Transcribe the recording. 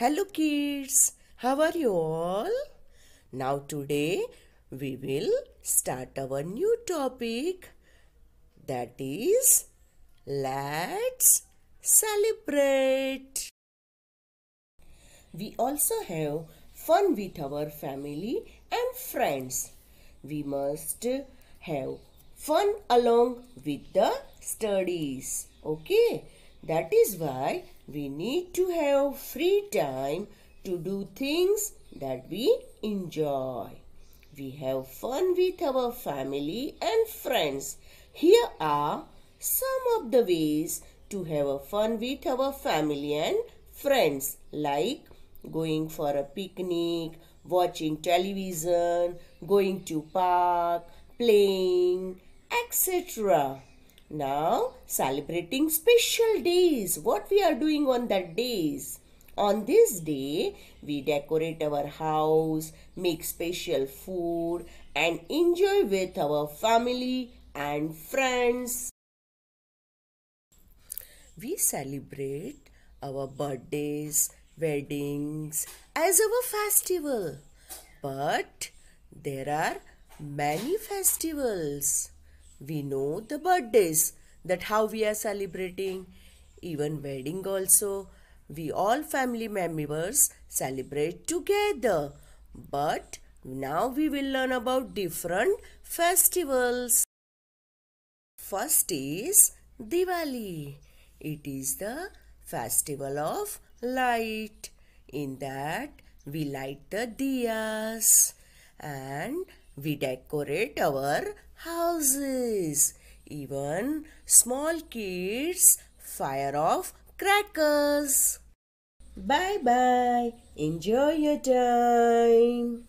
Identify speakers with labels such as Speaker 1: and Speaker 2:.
Speaker 1: Hello kids, how are you all? Now today we will start our new topic that is let's celebrate. We also have fun with our family and friends. We must have fun along with the studies. Okay. That is why we need to have free time to do things that we enjoy. We have fun with our family and friends. Here are some of the ways to have a fun with our family and friends like going for a picnic, watching television, going to park, playing, etc. Now, celebrating special days. What we are doing on that days? On this day, we decorate our house, make special food and enjoy with our family and friends. We celebrate our birthdays, weddings as our festival. But there are many festivals. We know the birthdays, that how we are celebrating, even wedding also. We all family members celebrate together. But now we will learn about different festivals. First is Diwali. It is the festival of light. In that, we light the diyas and we decorate our houses. Even small kids fire off crackers. Bye bye. Enjoy your time.